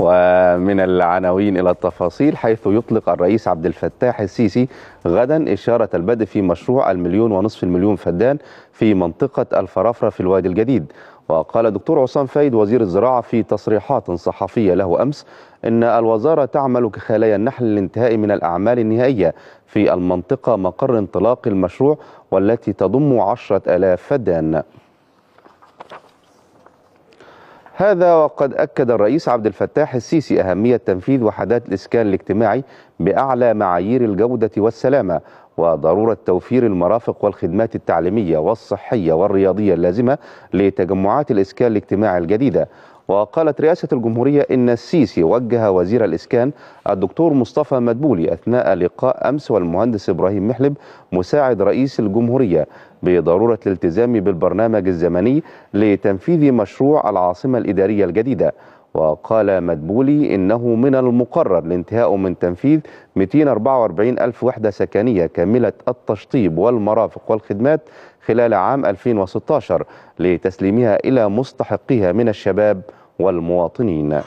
ومن العناوين إلى التفاصيل حيث يطلق الرئيس عبد الفتاح السيسي غدا إشارة البدء في مشروع المليون ونصف المليون فدان في منطقة الفرافرة في الوادي الجديد وقال دكتور عصام فايد وزير الزراعة في تصريحات صحفية له أمس إن الوزارة تعمل كخلايا النحل للانتهاء من الأعمال النهائية في المنطقة مقر انطلاق المشروع والتي تضم عشرة ألاف فدان هذا وقد أكد الرئيس عبد الفتاح السيسي أهمية تنفيذ وحدات الإسكان الاجتماعي بأعلى معايير الجودة والسلامة وضرورة توفير المرافق والخدمات التعليمية والصحية والرياضية اللازمة لتجمعات الإسكان الاجتماعي الجديدة وقالت رئاسة الجمهورية إن السيسي وجه وزير الإسكان الدكتور مصطفى مدبولي أثناء لقاء أمس والمهندس إبراهيم محلب مساعد رئيس الجمهورية بضرورة الالتزام بالبرنامج الزمني لتنفيذ مشروع العاصمة الإدارية الجديدة وقال مدبولي إنه من المقرر الانتهاء من تنفيذ 244 ألف وحدة سكنية كاملة التشطيب والمرافق والخدمات خلال عام 2016 لتسليمها إلى مستحقيها من الشباب والمواطنين